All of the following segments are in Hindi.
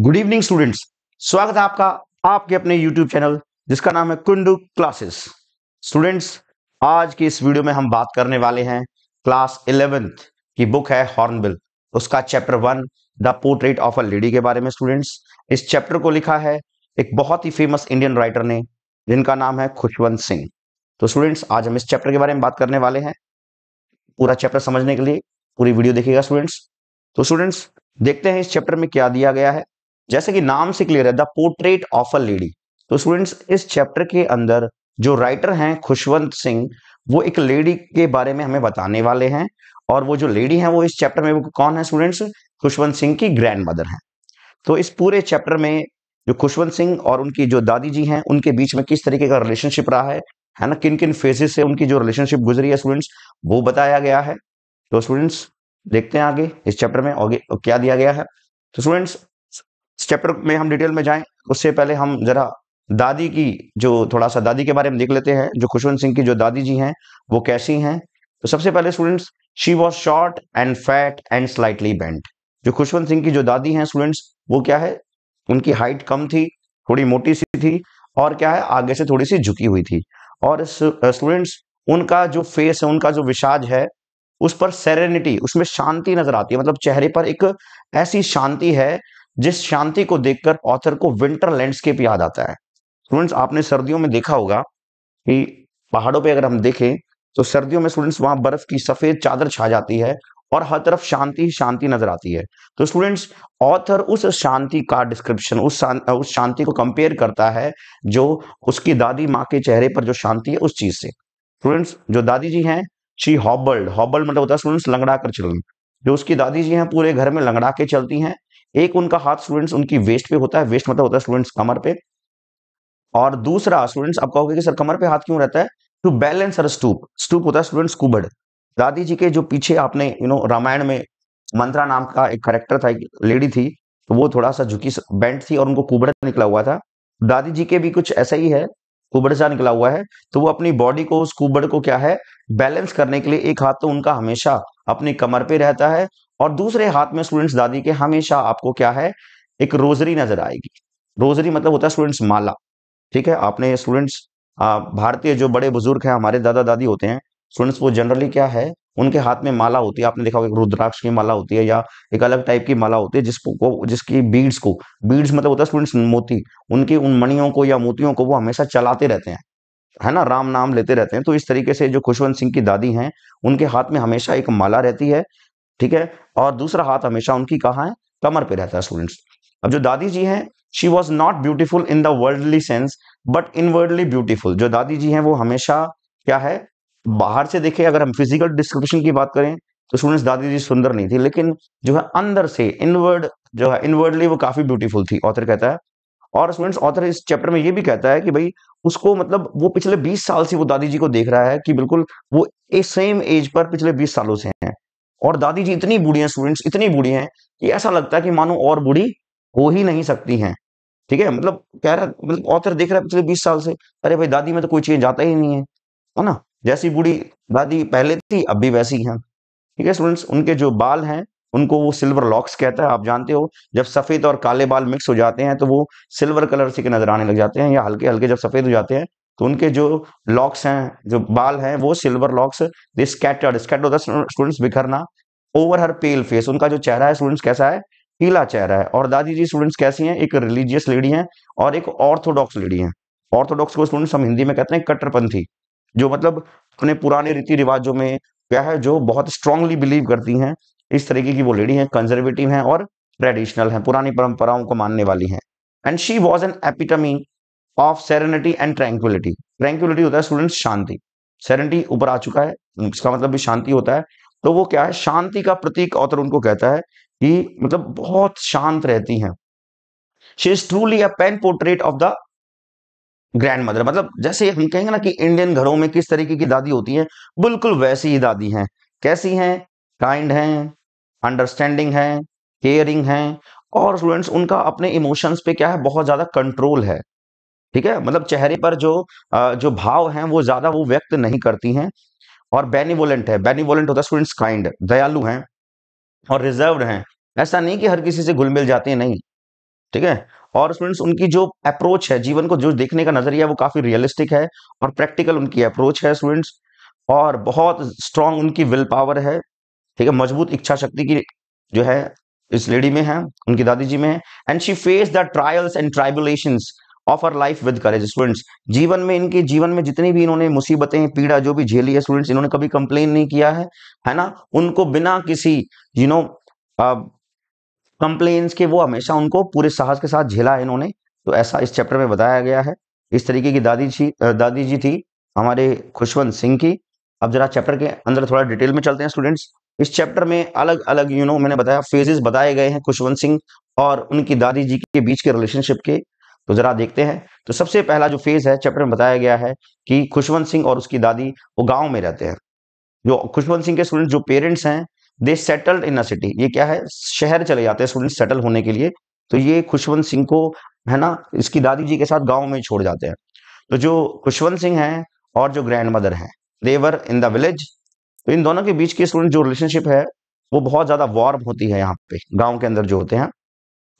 गुड इवनिंग स्टूडेंट्स स्वागत है आपका आपके अपने यूट्यूब चैनल जिसका नाम है कुंडू क्लासेस स्टूडेंट्स आज की इस वीडियो में हम बात करने वाले हैं क्लास इलेवेंथ की बुक है हॉर्नबिल उसका chapter one the portrait of a lady के बारे में स्टूडेंट्स इस चैप्टर को लिखा है एक बहुत ही फेमस इंडियन राइटर ने जिनका नाम है खुशवंत सिंह तो स्टूडेंट्स आज हम इस चैप्टर के बारे में बात करने वाले हैं पूरा चैप्टर समझने के लिए पूरी वीडियो देखिएगा स्टूडेंट्स तो स्टूडेंट्स देखते हैं इस चैप्टर में क्या दिया गया है जैसे कि नाम से क्लियर है the portrait of a lady तो स्टूडेंट्स इस चैप्टर के अंदर जो राइटर हैं खुशवंत सिंह वो एक लेडी के बारे में हमें बताने वाले हैं और वो जो लेडी हैं वो इस चैप्टर में वो कौन है स्टूडेंट्स खुशवंत सिंह की ग्रैंड मदर है तो इस पूरे चैप्टर में जो खुशवंत सिंह और उनकी जो दादी जी हैं उनके बीच में किस तरीके का रिलेशनशिप रहा है है ना किन किन फेजेस से उनकी जो रिलेशनशिप गुजरी है स्टूडेंट्स वो बताया गया है तो स्टूडेंट्स देखते हैं आगे इस चैप्टर में आगे क्या दिया गया है तो स्टूडेंट्स चैप्टर में हम डिटेल में जाएं उससे पहले हम जरा दादी की जो थोड़ा सा दादी के बारे में देख लेते हैं जो खुशवंत सिंह की जो दादी जी हैं वो कैसी हैं तो सबसे पहले students she was short and fat and slightly bent जो खुशवंत सिंह की जो दादी हैं स्टूडेंट्स वो क्या है उनकी हाइट कम थी थोड़ी मोटी सी थी और क्या है आगे से थोड़ी सी झुकी हुई थी और स्टूडेंट्स उनका जो फेस है उनका जो विशाज है उस पर सेरेनिटी उसमें शांति नजर आती है मतलब चेहरे पर एक ऐसी शांति है जिस शांति को देखकर ऑथर को विंटर लैंडस्केप याद आता है स्टूडेंट्स आपने सर्दियों में देखा होगा कि पहाड़ों पे अगर हम देखें तो सर्दियों में स्टूडेंट्स वहां बर्फ की सफेद चादर छा जाती है और हर तरफ शांति ही शांति नजर आती है तो स्टूडेंट्स ऑथर उस शांति का डिस्क्रिप्शन उस शांति उस शांति को कंपेयर करता है जो उसकी दादी माँ के चेहरे पर जो शांति है उस चीज से स्टूडेंट्स जो दादी जी हैं शी हॉबल्ड हॉबल्ड मतलब होता है स्टूडेंट्स लंगड़ा कर चलना जो उसकी दादी जी हैं पूरे घर में लंगड़ा के चलती हैं एक उनका हाथ स्टूडेंट्स उनकी वेस्ट पे होता है वेस्ट मतलब होता है स्टूडेंट्स कमर पे और दूसरा स्टूडेंट्स आप कहोगे कि सर कमर पे हाथ क्यों रहता है to balance her stoop stoop होता है स्टूडेंट्स कुबड़ दादी जी के जो पीछे आपने यू नो रामायण में मंत्रा नाम का एक करेक्टर था एक लेडी थी तो वो थोड़ा सा झुकी बैंड थी और उनको कुबड़ निकला हुआ था दादी जी के भी कुछ ऐसा ही है कुबड़ सा निकला हुआ है तो वो अपनी बॉडी को उस कुबड़ को क्या है बैलेंस करने के लिए एक हाथ तो उनका हमेशा अपनी कमर पे रहता है और दूसरे हाथ में स्टूडेंट्स दादी के हमेशा आपको क्या है एक रोजरी नजर आएगी रोजरी मतलब होता है स्टूडेंट्स माला ठीक है आपने स्टूडेंट्स भारतीय जो बड़े बुजुर्ग हैं हमारे दादा दादी होते हैं स्टूडेंट्स वो जनरली क्या है उनके हाथ में माला होती है आपने देखा होगा रुद्राक्ष की माला होती है या एक अलग टाइप की माला होती है जिसको जिसकी बीड्स को बीड्स मतलब होता है स्टूडेंट्स मोती उनकी उन मणियों को या मोतियों को वो हमेशा चलाते रहते हैं है ना राम नाम लेते रहते हैं तो इस तरीके से जो खुशवंत सिंह की दादी हैं उनके हाथ में हमेशा एक माला रहती है ठीक है और दूसरा हाथ हमेशा उनकी कहा है कमर पे रहता है स्टूडेंट्स अब जो दादी जी हैं she was not beautiful in the worldly sense but inwardly beautiful जो दादी जी हैं वो हमेशा क्या है बाहर से देखे अगर हम फिजिकल डिस्क्रिप्शन की बात करें तो स्टूडेंट्स दादी जी सुंदर नहीं थी लेकिन जो है अंदर से इनवर्ड जो है इनवर्डली वो काफी ब्यूटीफुल थी ऑथर कहता है और स्टूडेंट्स ऑथर इस चैप्टर में ये भी कहता है कि भाई उसको मतलब वो पिछले 20 साल से वो दादी जी को देख रहा है कि बिल्कुल वो सेम एज पर पिछले 20 सालों से हैं और दादी जी इतनी बूढ़ी हैं स्टूडेंट्स इतनी बूढ़ी हैं कि ऐसा लगता है कि मानो और बूढ़ी हो ही नहीं सकती हैं ठीक है मतलब कह रहा मतलब ऑथर देख रहा है पिछले बीस साल से अरे भाई दादी में तो कोई चेंज आता ही नहीं है है ना जैसी बूढ़ी दादी पहले थी अब भी वैसी है ठीक है स्टूडेंट्स उनके जो बाल हैं उनको वो सिल्वर लॉक्स कहता है आप जानते हो जब सफेद और काले बाल मिक्स हो जाते हैं तो वो सिल्वर कलर से के नजर आने लग जाते हैं या हल्के हल्के जब सफेद हो जाते हैं तो उनके जो लॉक्स हैं जो बाल हैं वो silver locks they scattered scattered होता है स्टूडेंट्स बिखरना ओवर हर पेल फेस उनका जो चेहरा है स्टूडेंट्स कैसा है पीला चेहरा है और दादी जी स्टूडेंट्स कैसी हैं एक रिलीजियस लेडी हैं और एक ऑर्थोडॉक्स लेडी हैं ऑर्थोडॉक्स को स्टूडेंट्स हम हिंदी में कहते हैं कट्टरपंथी जो मतलब अपने पुराने रीति रिवाजों में क्या है जो बहुत स्ट्रांगली बिलीव करती हैं इस तरीके की वो लेडी हैं कंजर्वेटिव हैं और ट्रेडिशनल हैं पुरानी परंपराओं को मानने वाली हैं and she was an epitome of serenity and tranquillity tranquillity होता है स्टूडेंट्स शांति सेरेनिटी ऊपर आ चुका है इसका मतलब भी शांति होता है तो वो क्या है शांति का प्रतीक ऑथर उनको कहता है कि मतलब बहुत शांत रहती हैं she is truly a pen portrait of the grandmother मतलब जैसे हम कहेंगे ना कि इंडियन घरों में किस तरीके की दादी होती है बिल्कुल वैसी ही दादी हैं कैसी हैं काइंड हैं अंडरस्टैंडिंग है केयरिंग है और स्टूडेंट्स उनका अपने इमोशंस पे क्या है बहुत ज्यादा कंट्रोल है ठीक है मतलब चेहरे पर जो जो भाव हैं वो ज्यादा वो व्यक्त नहीं करती हैं और बेनिवोलेंट है बेनिवोलेंट होता है स्टूडेंट्स काइंड दयालु हैं और रिजर्व हैं ऐसा नहीं कि हर किसी से घुल मिल जाते हैं नहीं ठीक है और स्टूडेंट्स उनकी जो अप्रोच है जीवन को जो देखने का नजरिया वो काफी रियलिस्टिक है और प्रैक्टिकल उनकी अप्रोच है स्टूडेंट्स और बहुत स्ट्रांग उनकी विल पावर है ठीक है मजबूत इच्छा शक्ति की जो है इस लेडी में है उनकी दादी जी में है and she face the trials and tribulations of our life with courage students जीवन में इनके जीवन में जितनी भी इन्होंने मुसीबतें पीड़ा जो भी झेली है स्टूडेंट्स इन्होंने कभी कंप्लेन नहीं किया है है ना उनको बिना किसी यू नो कंप्लेन्स के वो हमेशा उनको पूरे साहस के साथ झेला है इन्होंने तो ऐसा इस चैप्टर में बताया गया है इस तरीके की दादी जी दादी जी थी हमारे खुशवंत सिंह की अब जरा चैप्टर के अंदर थोड़ा डिटेल में चलते हैं स्टूडेंट्स इस चैप्टर में अलग अलग यू you नो know, मैंने बताया फेजेस बताए गए हैं खुशवंत सिंह और उनकी दादी जी के बीच के रिलेशनशिप के तो जरा देखते हैं तो सबसे पहला जो फेज है चैप्टर में बताया गया है कि खुशवंत सिंह और उसकी दादी वो गाँव में रहते हैं जो खुशवंत सिंह के स्टूडेंट जो पेरेंट्स हैं they settled in a city ये क्या है शहर चले जाते हैं स्टूडेंट सेटल होने के लिए तो ये खुशवंत सिंह को है ना इसकी दादी जी के साथ गाँव में छोड़ जाते हैं तो जो खुशवंत सिंह है और जो ग्रैंड मदर है देवर इन द विलेज तो इन दोनों के बीच के स्टूडेंट जो रिलेशनशिप है वो बहुत ज्यादा वार्म होती है यहाँ पे गाँव के अंदर जो होते हैं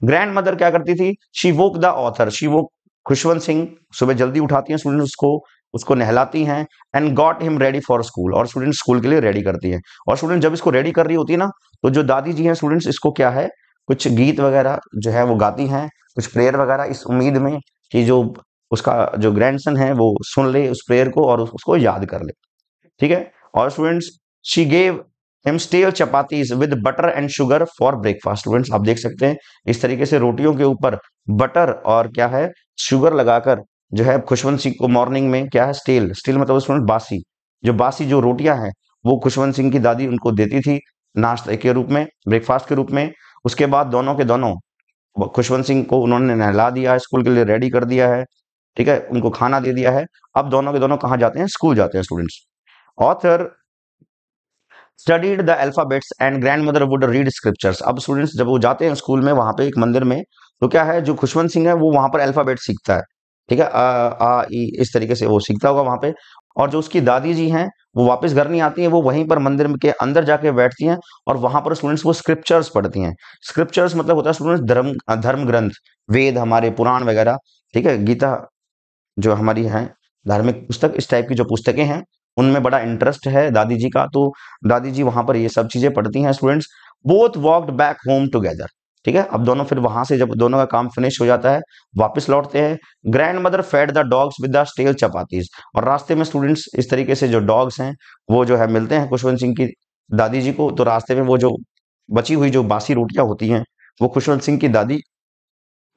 ग्रैंड मदर क्या करती थी she woke the author she woke Khushwant Singh सुबह जल्दी उठाती हैं स्टूडेंट उसको उसको नहलाती हैं and got him ready for school और स्टूडेंट स्कूल के लिए रेडी करती है और स्टूडेंट जब इसको रेडी कर रही होती है ना तो जो दादी जी हैं स्टूडेंट्स इसको क्या है कुछ गीत वगैरह जो है वो गाती हैं कुछ प्रेयर वगैरह इस उम्मीद में कि जो उसका जो ग्रैंडसन है वो सुन ले उस प्रेयर को और उसको याद कर ले ठीक है और students she gave him stale chapatis with butter and sugar for breakfast students आप देख सकते हैं इस तरीके से रोटियों के ऊपर बटर और क्या है शुगर लगाकर जो है खुशवंत सिंह को मॉर्निंग में क्या है स्टेल स्टेल मतलब स्टूडेंट बासी जो बासी जो रोटियां हैं वो खुशवंत सिंह की दादी उनको देती थी नाश्ते के रूप में ब्रेकफास्ट के रूप में उसके बाद दोनों के दोनों खुशवंत सिंह को उन्होंने नहला दिया स्कूल के लिए रेडी कर दिया है ठीक है उनको खाना दे दिया है अब दोनों के दोनों कहाँ जाते हैं स्कूल जाते हैं students author studied the alphabets and grandmother would read scriptures अब स्टूडेंट्स जब वो जाते हैं स्कूल में वहां पे एक मंदिर में तो क्या है जो खुशवंत सिंह है वो वहाँ पर अल्फाबेट सीखता है ठीक है आ, आ ई इस तरीके से वो सीखता होगा वहां पे और जो उसकी दादी जी हैं वो वापस घर नहीं आती हैं वो वहीं पर मंदिर के अंदर जाके बैठती हैं और वहां पर स्टूडेंट्स वो स्क्रिप्चर्स पढ़ती हैं स्क्रिप्चर्स मतलब होता है स्टूडेंट्स धर्म धर्म ग्रंथ वेद हमारे पुराण वगैरह ठीक है गीता जो हमारी है धार्मिक पुस्तक इस टाइप की जो पुस्तकें हैं उनमें बड़ा इंटरेस्ट है दादी जी का तो दादी जी वहां पर ये सब चीजें पढ़ती हैं students both walked back home together ठीक है अब दोनों फिर वहां से जब दोनों का काम फिनिश हो जाता है वापस लौटते हैं grandmother fed the dogs with the stale chapatis और रास्ते में स्टूडेंट्स इस तरीके से जो डॉग्स हैं वो जो है मिलते हैं खुशवंत सिंह की दादी जी को तो रास्ते में वो जो बची हुई जो बासी रोटियां होती हैं वो खुशवंत सिंह की दादी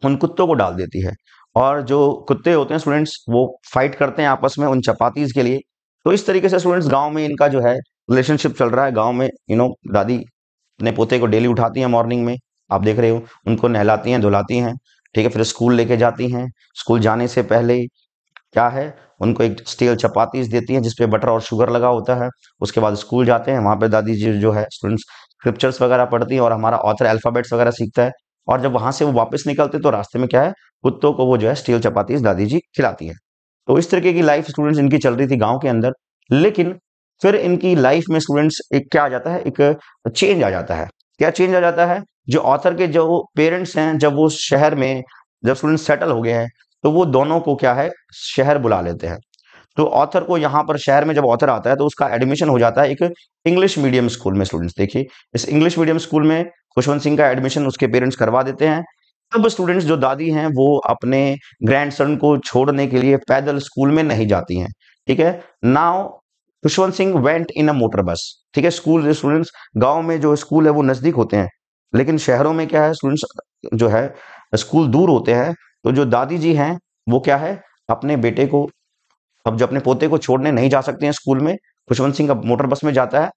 उन कुत्तों को डाल देती है और जो कुत्ते होते हैं स्टूडेंट्स वो फाइट करते हैं आपस में उन चपातीज के लिए तो इस तरीके से स्टूडेंट्स गांव में इनका जो है रिलेशनशिप चल रहा है गांव में यू नो दादी अपने पोते को डेली उठाती हैं मॉर्निंग में आप देख रहे हो उनको नहलाती हैं धुलाती हैं ठीक है फिर स्कूल लेके जाती हैं स्कूल जाने से पहले क्या है उनको एक स्टील चपातीस देती हैं जिसपे बटर और शुगर लगा होता है उसके बाद स्कूल जाते हैं वहाँ पे दादी जी जो है स्टूडेंट्स स्क्रिप्चर्स वगैरह पढ़ती हैं और हमारा ऑथर अल्फ़ाबेट्स वगैरह सीखता है और जब वहाँ से वो वापस निकलते तो रास्ते में क्या है कुत्तों को वो जो है स्टील चपातीस दादी जी खिलाती हैं तो इस तरीके की लाइफ स्टूडेंट्स इनकी चल रही थी गाँव के अंदर लेकिन फिर इनकी लाइफ में स्टूडेंट्स एक क्या आ जाता है एक चेंज आ जाता है क्या चेंज आ जाता है जो ऑथर के जो पेरेंट्स हैं जब वो शहर में जब स्टूडेंट सेटल हो गए हैं तो वो दोनों को क्या है शहर बुला लेते हैं तो ऑथर को यहाँ पर शहर में जब ऑथर आता है तो उसका एडमिशन हो जाता है एक इंग्लिश मीडियम स्कूल में स्टूडेंट्स देखिए इस इंग्लिश मीडियम स्कूल में खुशवंत सिंह का एडमिशन उसके पेरेंट्स करवा देते हैं तब स्टूडेंट्स जो दादी हैं वो अपने ग्रैंड को छोड़ने के लिए पैदल स्कूल में नहीं जाती हैं ठीक है now Khushwant Singh went in a motor bus ठीक है स्कूल स्टूडेंट्स गांव में जो स्कूल है वो नजदीक होते हैं लेकिन शहरों में क्या है स्टूडेंट्स जो है स्कूल दूर होते हैं तो जो दादी जी हैं वो क्या है अपने बेटे को अब जो अपने पोते को छोड़ने नहीं जा सकते हैं स्कूल में खुशवंत सिंह अब मोटर बस में जाता है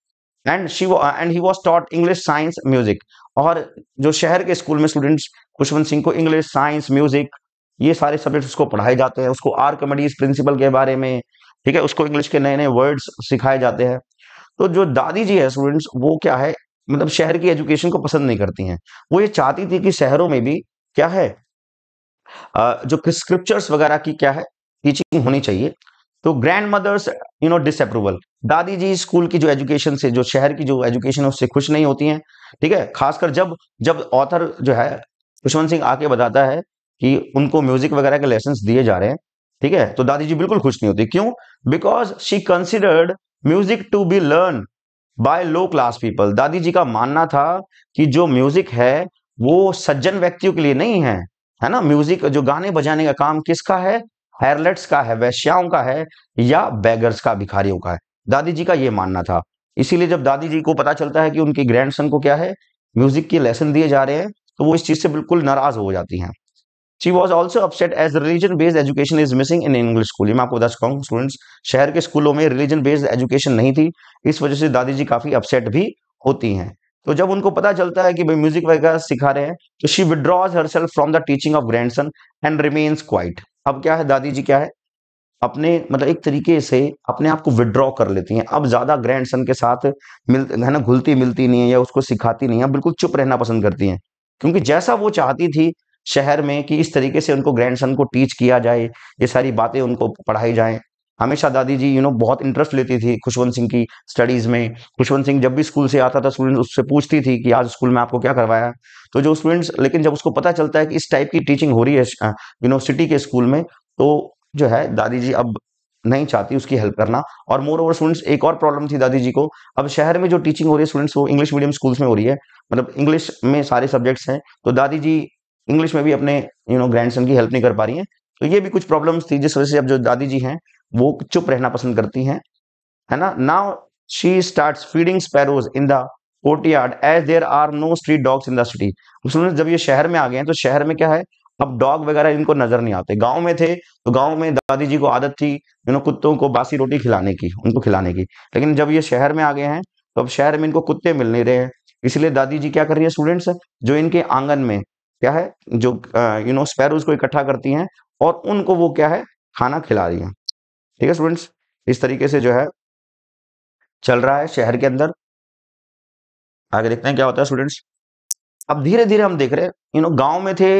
and she and he was taught English science music और जो शहर के स्कूल में स्टूडेंट्स खुशवंत सिंह को इंग्लिश साइंस म्यूजिक ये सारे सब्जेक्ट उसको पढ़ाए जाते हैं उसको आर कमेडीज प्रिंसिपल के बारे में ठीक है उसको इंग्लिश के नए नए वर्ड्स सिखाए जाते हैं तो जो दादी जी है स्टूडेंट्स वो क्या है मतलब शहर की एजुकेशन को पसंद नहीं करती हैं वो ये चाहती थी कि शहरों में भी क्या है जो स्क्रिप्चर्स वगैरह की क्या है टीचिंग होनी चाहिए तो grandmother's you know disapproval दादी जी स्कूल की जो एजुकेशन से जो शहर की जो एजुकेशन है उससे खुश नहीं होती हैं ठीक है खासकर जब जब ऑथर जो है खुशवंत सिंह आके बताता है कि उनको म्यूजिक वगैरह के लेसन दिए जा रहे हैं ठीक है तो दादी जी बिल्कुल खुश नहीं होती क्यों because she considered music to be learn by low class people दादी जी का मानना था कि जो म्यूजिक है वो सज्जन व्यक्तियों के लिए नहीं है है ना म्यूजिक जो गाने बजाने का काम किसका है हेरलेट्स का है वैश्याओं का है या बैगर्स का भिखारियों का है दादी जी का ये मानना था इसीलिए जब दादी जी को पता चलता है कि उनके ग्रैंडसन को क्या है म्यूजिक के लेसन दिए जा रहे हैं तो वो इस चीज से बिल्कुल नाराज हो जाती हैं she was also upset as religion based education is missing in English school ये मैं आपको बता चुका हूँ स्टूडेंट्स शहर के स्कूलों में रिलीजन बेस्ड एजुकेशन नहीं थी इस वजह से दादी जी काफी अपसेट भी होती हैं तो जब उनको पता चलता है कि भाई म्यूजिक वगैरह सिखा रहे हैं तो she withdraws herself from the teaching of grandson and remains quite अब क्या है दादी जी क्या है अपने मतलब एक तरीके से अपने आप को विड्रॉ कर लेती हैं अब ज्यादा ग्रैंड सन के साथ मिल है ना घुलती मिलती नहीं है या उसको सिखाती नहीं है बिल्कुल चुप रहना पसंद करती हैं क्योंकि जैसा वो चाहती थी शहर में कि इस तरीके से उनको ग्रैंडसन को टीच किया जाए ये सारी बातें उनको पढ़ाई जाएं हमेशा दादी जी यू नो बहुत इंटरेस्ट लेती थी खुशवंत सिंह की स्टडीज में खुशवंत सिंह जब भी स्कूल से आता था स्टूडेंट उससे पूछती थी कि आज स्कूल में आपको क्या करवाया तो जो स्टूडेंट्स लेकिन जब उसको पता चलता है कि इस टाइप की टीचिंग हो रही है यूनिवर्सिटी के स्कूल में तो जो है दादी जी अब नहीं चाहती उसकी हेल्प करना और मोर ओवर स्टूडेंट्स एक और प्रॉब्लम थी दादी जी को अब शहर में जो टीचिंग हो रही है स्टूडेंट्स वो इंग्लिश मीडियम स्कूल्स में हो रही है मतलब इंग्लिश में सारे सब्जेक्ट्स हैं तो दादी जी इंग्लिश में भी अपने यू नो ग्रैंड की हेल्प नहीं कर पा रही हैं तो ये भी कुछ प्रॉब्लम्स थी जिस वजह से अब जो दादी जी हैं वो चुप रहना पसंद करती हैं है ना now she start feeding sparrows in the courtyard as there are no street dogs in the city उसमें जब ये शहर में आ गए हैं तो शहर में क्या है अब डॉग वगैरह इनको नजर नहीं आते गांव में थे तो गांव में दादी जी को आदत थी नो कुत्तों को बासी रोटी खिलाने की उनको खिलाने की लेकिन जब ये शहर में आ गए हैं तो अब शहर में इनको कुत्ते मिल नहीं रहे हैं इसलिए दादी जी क्या कर रही है स्टूडेंट्स जो इनके आंगन में क्या है जो यू नो स्पैरोज को इकट्ठा करती हैं और उनको वो क्या है खाना खिला रही हैं ठीक है स्टूडेंट्स इस तरीके से जो है चल रहा है शहर के अंदर आगे देखते हैं क्या होता है स्टूडेंट्स अब धीरे धीरे हम देख रहे हैं यू नो गांव में थे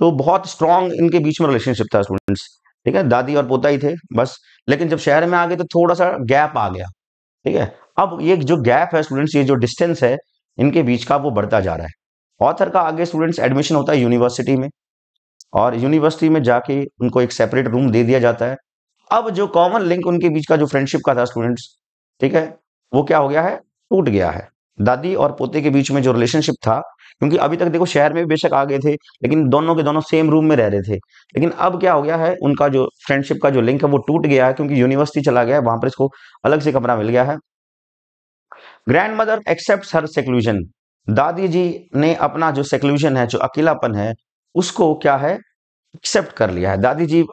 तो बहुत स्ट्रांग इनके बीच में रिलेशनशिप था स्टूडेंट्स ठीक है दादी और पोता ही थे बस लेकिन जब शहर में आ गए तो थोड़ा सा गैप आ गया ठीक है अब ये जो गैप है स्टूडेंट्स ये जो डिस्टेंस है इनके बीच का वो बढ़ता जा रहा है ऑथर का आगे स्टूडेंट्स एडमिशन होता है यूनिवर्सिटी में और यूनिवर्सिटी में जाके उनको एक सेपरेट रूम दे दिया जाता है अब जो कॉमन लिंक उनके बीच का जो फ्रेंडशिप का था स्टूडेंट्स ठीक है वो क्या हो गया है टूट गया है दादी और पोते के बीच में जो रिलेशनशिप था क्योंकि अभी तक देखो शहर में बेशक आ गए थे लेकिन दोनों के दोनों सेम रूम में रह रहे थे लेकिन अब क्या हो गया है उनका जो फ्रेंडशिप का जो लिंक है वो टूट गया है क्योंकि यूनिवर्सिटी चला गया है वहां पर इसको अलग से कमरा मिल गया है grandmother accept her seclusion दादी जी ने अपना जो सेक्लूजन है जो अकेलापन है उसको क्या है एक्सेप्ट कर लिया है दादी जी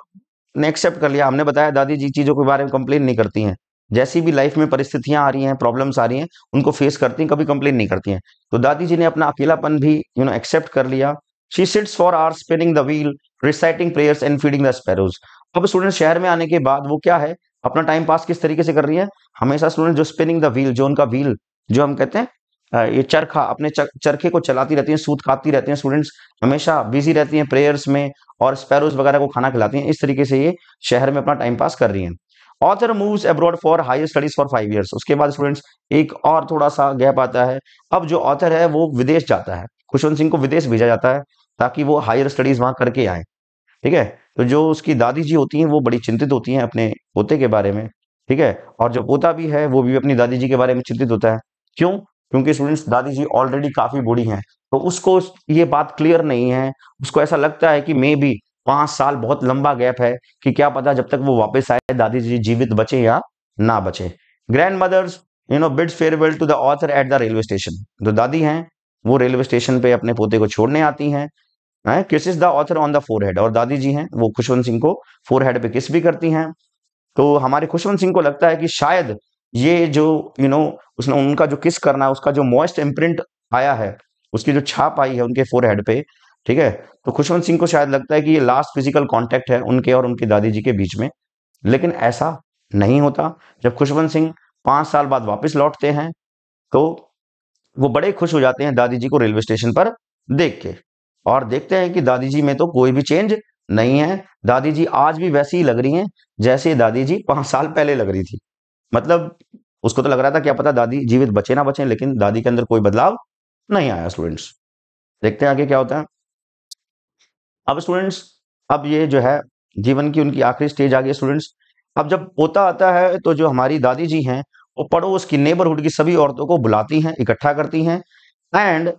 ने एक्सेप्ट कर लिया हमने बताया दादी जी चीज़ों के बारे में कंप्लेन नहीं करती हैं जैसी भी लाइफ में परिस्थितियां आ रही हैं प्रॉब्लम्स आ रही हैं उनको फेस करती हैं कभी कंप्लेन नहीं करती हैं तो दादी जी ने अपना अकेलापन भी यू नो एक्सेप्ट कर लिया she sits for our spinning the wheel reciting prayers and feeding the sparrows अब स्टूडेंट शहर में आने के बाद वो क्या है अपना टाइम पास किस तरीके से कर रही है हमेशा स्टूडेंट जो स्पिनिंग द व्हील जो उनका व्हील जो हम कहते हैं ये चरखा अपने चरखे को चलाती रहती हैं सूत काटती रहती हैं स्टूडेंट्स हमेशा बिजी रहती हैं प्रेयर्स में और स्पैरोज वगैरह को खाना खिलाती हैं इस तरीके से ये शहर में अपना टाइम पास कर रही हैं author moves abroad for higher studies for five years उसके बाद स्टूडेंट्स एक और थोड़ा सा गैप आता है अब जो ऑथर है वो विदेश जाता है खुशवंत सिंह को विदेश भेजा जाता है ताकि वो हायर स्टडीज वहां करके आए ठीक है तो जो उसकी दादी जी होती हैं वो बड़ी चिंतित होती हैं अपने पोते के बारे में ठीक है और जो पोता भी है वो भी अपनी दादी जी के बारे में चिंतित होता है क्यों क्योंकि स्टूडेंट्स दादी जी ऑलरेडी काफी बूढ़ी हैं तो उसको ये बात क्लियर नहीं है उसको ऐसा लगता है कि मे भी पांच साल बहुत लंबा गैप है कि क्या पता जब तक वो वापस आए दादी जी जीवित बचे या ना बचे grandmother's you know bids farewell to the author at the railway station जो दादी हैं वो रेलवे स्टेशन पे अपने पोते को छोड़ने आती हैं kiss is the author on the forehead और दादी जी हैं वो खुशवंत सिंह को फोर हेड पे किस भी करती हैं तो हमारे खुशवंत सिंह को लगता है कि शायद ये जो यू you नो know, उसने उनका जो किस करना है उसका जो मोस्ट इम्प्रिंट आया है उसकी जो छाप आई है उनके फोर हेड पे ठीक है तो खुशवंत सिंह को शायद लगता है कि ये लास्ट फिजिकल कांटेक्ट है उनके और उनके दादी जी के बीच में लेकिन ऐसा नहीं होता जब खुशवंत सिंह पांच साल बाद वापस लौटते हैं तो वो बड़े खुश हो जाते हैं दादी जी को रेलवे स्टेशन पर देख के और देखते हैं कि दादी जी में तो कोई भी चेंज नहीं है दादी जी आज भी वैसी ही लग रही हैं जैसे दादी जी पांच साल पहले लग रही थी मतलब उसको तो लग रहा था क्या पता दादी जीवित बचे ना बचे लेकिन दादी के अंदर कोई बदलाव नहीं आया स्टूडेंट्स देखते हैं आगे क्या होता है अब स्टूडेंट्स अब ये जो है जीवन की उनकी आखिरी स्टेज आ गई स्टूडेंट्स अब जब पोता आता है तो जो हमारी दादी जी हैं वो पड़ोस की नेबरहुड की सभी औरतों को बुलाती हैं इकट्ठा करती हैं and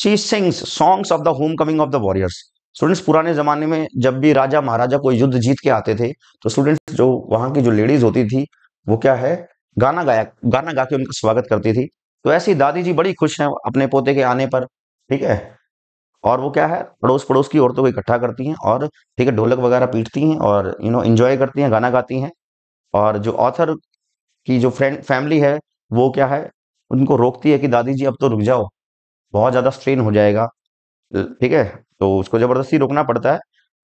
she sings songs of the homecoming of the warriors students पुराने जमाने में जब भी राजा महाराजा कोई युद्ध जीत के आते थे तो स्टूडेंट्स जो वहां की जो लेडीज होती थी वो क्या है गाना गाया गाना गा के उनका स्वागत करती थी तो ऐसी दादी जी बड़ी खुश हैं अपने पोते के आने पर ठीक है और वो क्या है पड़ोस पड़ोस की औरतों को इकट्ठा करती हैं और ठीक है ढोलक वगैरह पीटती हैं और यू नो इन्जॉय करती हैं गाना गाती हैं और जो ऑथर की जो फ्रेंड फैमिली है वो क्या है उनको रोकती है कि दादी जी अब तो रुक जाओ बहुत ज़्यादा स्ट्रेन हो जाएगा ठीक है तो उसको ज़बरदस्ती रोकना पड़ता है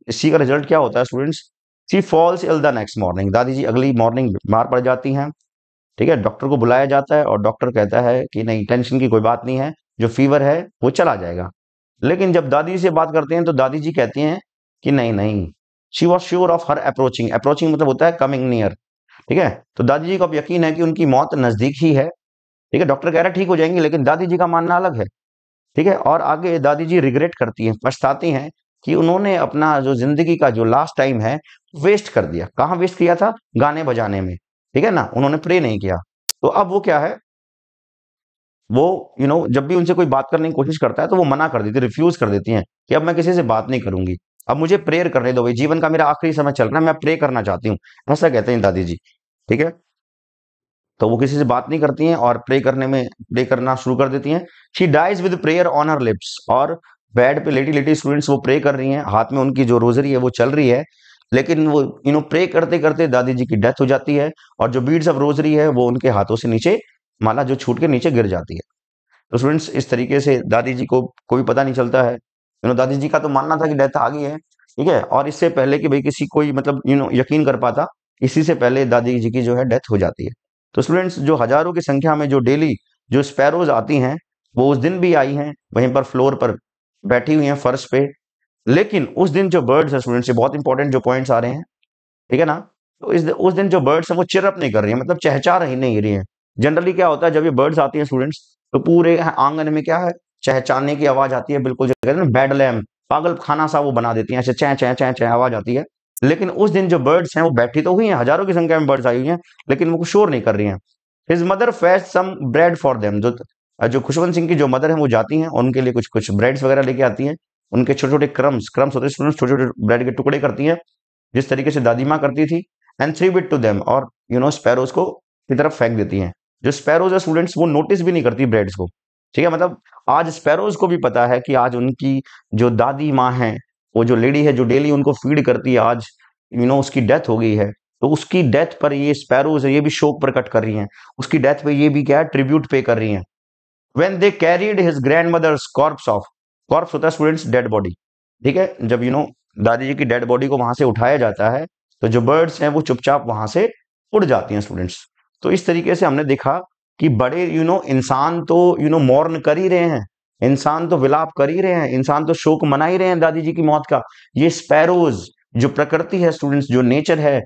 इसी का रिजल्ट क्या होता है students she falls ill the next morning दादी जी अगली मॉर्निंग बीमार पड़ जाती हैं ठीक है डॉक्टर को बुलाया जाता है और डॉक्टर कहता है कि नहीं टेंशन की कोई बात नहीं है जो फीवर है वो चला जाएगा लेकिन जब दादी जी से बात करते हैं तो दादी जी कहती हैं कि नहीं नहीं she was sure of her approaching approaching मतलब होता है कमिंग नियर ठीक है तो दादी जी को अब यकीन है कि उनकी मौत नजदीक ही है ठीक है डॉक्टर कह रहे ठीक हो जाएंगे लेकिन दादी जी का मानना अलग है ठीक है और आगे दादी जी रिग्रेट करती हैं पछताती हैं कि उन्होंने अपना जो जिंदगी का जो लास्ट टाइम है वेस्ट कर दिया कहां वेस्ट किया था गाने बजाने में ठीक है ना उन्होंने प्रे नहीं किया तो अब वो क्या है वो यू you नो know, जब भी उनसे कोई बात करने की कोशिश करता है तो वो मना कर देती है रिफ्यूज कर देती हैं कि अब मैं किसी से बात नहीं करूंगी अब मुझे प्रेयर करने दो भाई जीवन का मेरा आखिरी समय चल रहा है मैं प्रे करना चाहती हूँ ऐसा कहते हैं दादी जी ठीक है तो वो किसी से बात नहीं करती हैं और प्रे करने में प्रे करना शुरू कर देती हैं she dies with prayer on her lips और बेड पे लेटी लेटी स्टूडेंट्स वो प्रे कर रही हैं हाथ में उनकी जो रोजरी है वो चल रही है लेकिन वो यू नो प्रे करते करते दादी जी की डेथ हो जाती है और जो बीड्स ऑफ रोजरी है वो उनके हाथों से नीचे माला जो छूट के नीचे गिर जाती है तो स्टूडेंट्स इस तरीके से दादी जी को कोई पता नहीं चलता है यू नो दादी जी का तो मानना था कि डेथ आ गई है ठीक है और इससे पहले कि भाई किसी कोई मतलब यू नो यकीन कर पाता इसी से पहले दादी जी की जो है डेथ हो जाती है तो स्टूडेंट्स जो हजारों की संख्या में जो डेली जो स्पैरोज आती हैं वो उस दिन भी आई हैं वहीं पर फ्लोर पर बैठी हुई हैं फर्श पे लेकिन उस दिन जो बर्ड्स है स्टूडेंट्स ये बहुत इंपॉर्टेंट जो पॉइंट्स आ रहे हैं ठीक है ना तो इस उस दिन जो बर्ड्स हैं वो चिरअप नहीं कर रही है मतलब चहचा रही नहीं रही है जनरली क्या होता है जब ये बर्ड्स आती हैं स्टूडेंट्स तो पूरे आंगन में क्या है चहचाने की आवाज आती है बिल्कुल जो कहते हैं बेड लैम पागल खाना सा वो बना देती है ऐसे चह चह चह चह आवाज आती है लेकिन उस दिन जो बर्ड्स हैं वो बैठी तो हुई हैं हजारों की संख्या में बर्ड्स आई हुई हैं लेकिन वो शोर नहीं कर रही हैं his mother fetch some bread for them जो जो खुशवंत सिंह की जो मदर है वो जाती हैं उनके लिए कुछ कुछ ब्रेड्स वगैरह लेके आती हैं उनके छोटे छोटे क्रम्स क्रम्स होते हैं छोटे छोटे ब्रेड के टुकड़े करती हैं जिस तरीके से दादी माँ करती थी and three bit to them और यू नो स्पैरोज को की तरफ फेंक देती हैं जो स्पैरोज है स्टूडेंट्स वो नोटिस भी नहीं करती ब्रेड्स को ठीक है मतलब आज स्पैरोज को भी पता है कि आज उनकी जो दादी माँ है वो जो लेडी है जो डेली उनको फीड करती है आज यू नो उसकी डेथ हो गई है तो उसकी डेथ पर ये स्पैरोज है ये भी शोक प्रकट कर रही हैं उसकी डेथ पर ये भी क्या है ट्रिब्यूट पे कर रही हैं when they carried his grandmother's corpse of corpse होता है स्टूडेंट्स डेड बॉडी ठीक है जब यू नो दादी जी की डेड बॉडी को वहां से उठाया जाता है तो जो बर्ड्स हैं वो चुपचाप वहां से उड़ जाती हैं स्टूडेंट्स तो इस तरीके से हमने देखा कि बड़े यू नो इंसान तो यू नो मौर्न कर ही रहे हैं इंसान तो विलाप कर ही रहे हैं इंसान तो शोक मना ही रहे हैं दादी जी की मौत का ये स्पैरोज जो प्रकृति है स्टूडेंट्स जो नेचर है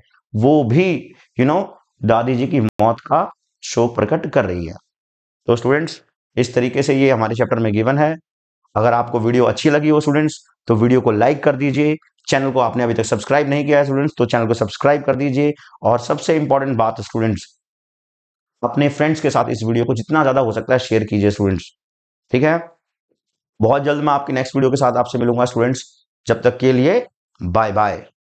वो भी यू नो दादी जी की मौत का शोक प्रकट कर रही है तो स्टूडेंट्स इस तरीके से ये हमारे चैप्टर में गिवन है अगर आपको वीडियो अच्छी लगी हो स्टूडेंट्स तो वीडियो को लाइक कर दीजिए चैनल को आपने अभी तक सब्सक्राइब नहीं किया है स्टूडेंट्स तो चैनल को सब्सक्राइब कर दीजिए और सबसे इंपॉर्टेंट बात स्टूडेंट्स अपने फ्रेंड्स के साथ इस वीडियो को जितना ज्यादा हो सकता है शेयर कीजिए स्टूडेंट्स ठीक है बहुत जल्द मैं आपकी नेक्स्ट वीडियो के साथ आपसे मिलूंगा स्टूडेंट्स जब तक के लिए बाय बाय